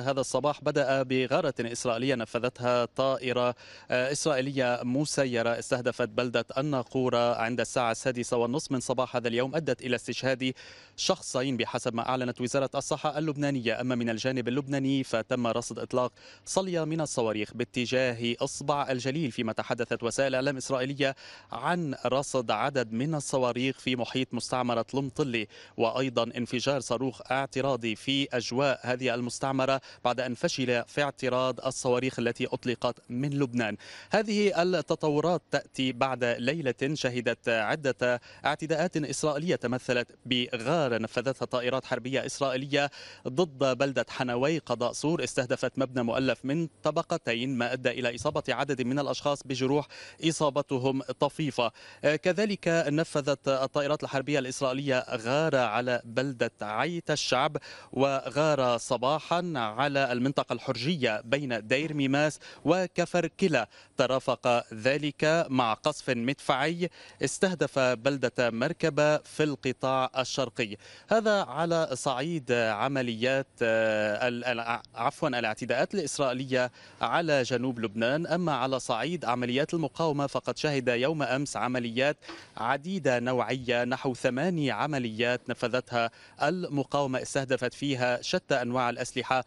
هذا الصباح بدأ بغارة إسرائيلية نفذتها طائرة آه، إسرائيلية مسيرة استهدفت بلدة الناقورة عند الساعة السادسة والنصف من صباح هذا اليوم أدت إلى استشهاد شخصين بحسب ما أعلنت وزارة الصحة اللبنانية أما من الجانب اللبناني فتم رصد إطلاق صلية من الصواريخ باتجاه إصبع الجليل فيما تحدثت وسائل إعلام إسرائيلية عن رصد عدد من الصواريخ في محيط مستعمرة لمطلي وأيضا انفجار صاروخ اعتراضي في أجواء هذه المستعمرة بعد أن فشل في اعتراض الصواريخ التي أطلقت من لبنان هذه التطورات تأتي بعد ليلة شهدت عدة اعتداءات إسرائيلية تمثلت بغارة نفذتها طائرات حربية إسرائيلية ضد بلدة حنوي قضاء سور استهدفت مبنى مؤلف من طبقتين ما أدى إلى إصابة عدد من الأشخاص بجروح إصابتهم طفيفة كذلك نفذت الطائرات الحربية الإسرائيلية غارة على بلدة عيت الشعب وغارة صباحا على المنطقة الحرجية بين دير ميماس وكفر كلا ترافق ذلك مع قصف مدفعي استهدف بلدة مركبة في القطاع الشرقي هذا على صعيد عمليات آه، عفوا الاعتداءات الإسرائيلية على جنوب لبنان أما على صعيد عمليات المقاومة فقد شهد يوم أمس عمليات عديدة نوعية نحو ثماني عمليات نفذتها المقاومة استهدفت فيها شتى أنواع الأسلحة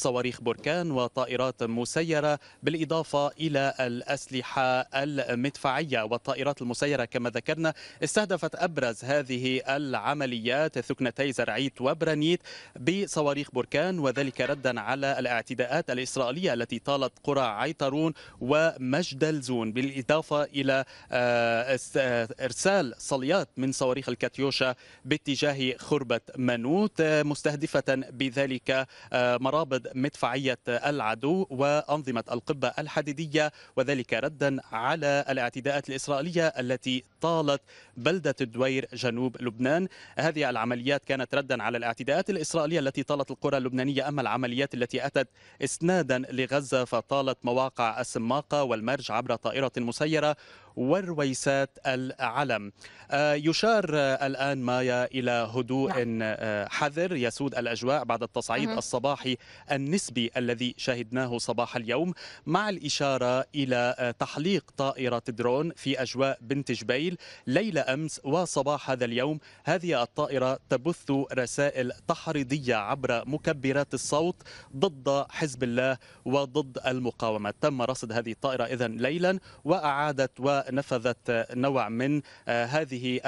صواريخ بركان وطائرات مسيرة بالإضافة إلى الأسلحة المدفعية والطائرات المسيرة كما ذكرنا استهدفت أبرز هذه العمليات ثكنتي زرعيت وبرانيت بصواريخ بركان وذلك ردا على الاعتداءات الإسرائيلية التي طالت قرى عيطرون ومجدلزون بالإضافة إلى آه، آه، إرسال صليات من صواريخ الكاتيوشا باتجاه خربة منوت آه، مستهدفة بذلك مرابط مدفعية العدو وأنظمة القبة الحديدية وذلك ردا على الاعتداءات الإسرائيلية التي طالت بلدة الدوير جنوب لبنان هذه العمليات كانت ردا على الاعتداءات الإسرائيلية التي طالت القرى اللبنانية أما العمليات التي أتت إسنادا لغزة فطالت مواقع السماقة والمرج عبر طائرة مسيرة ورويسات العلم آه، يشار آه، الآن مايا إلى هدوء نعم. آه، حذر يسود الأجواء بعد التصعيد الصباحي النسبي الذي شاهدناه صباح اليوم مع الإشارة إلى تحليق طائرة درون في أجواء بنت جبيل ليلة أمس وصباح هذا اليوم هذه الطائرة تبث رسائل تحريضية عبر مكبرات الصوت ضد حزب الله وضد المقاومة تم رصد هذه الطائرة إذا ليلا وأعادت و ونفذت نوع من آه، هذه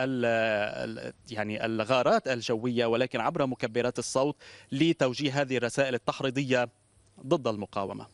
يعني الغارات الجويه ولكن عبر مكبرات الصوت لتوجيه هذه الرسائل التحريضيه ضد المقاومه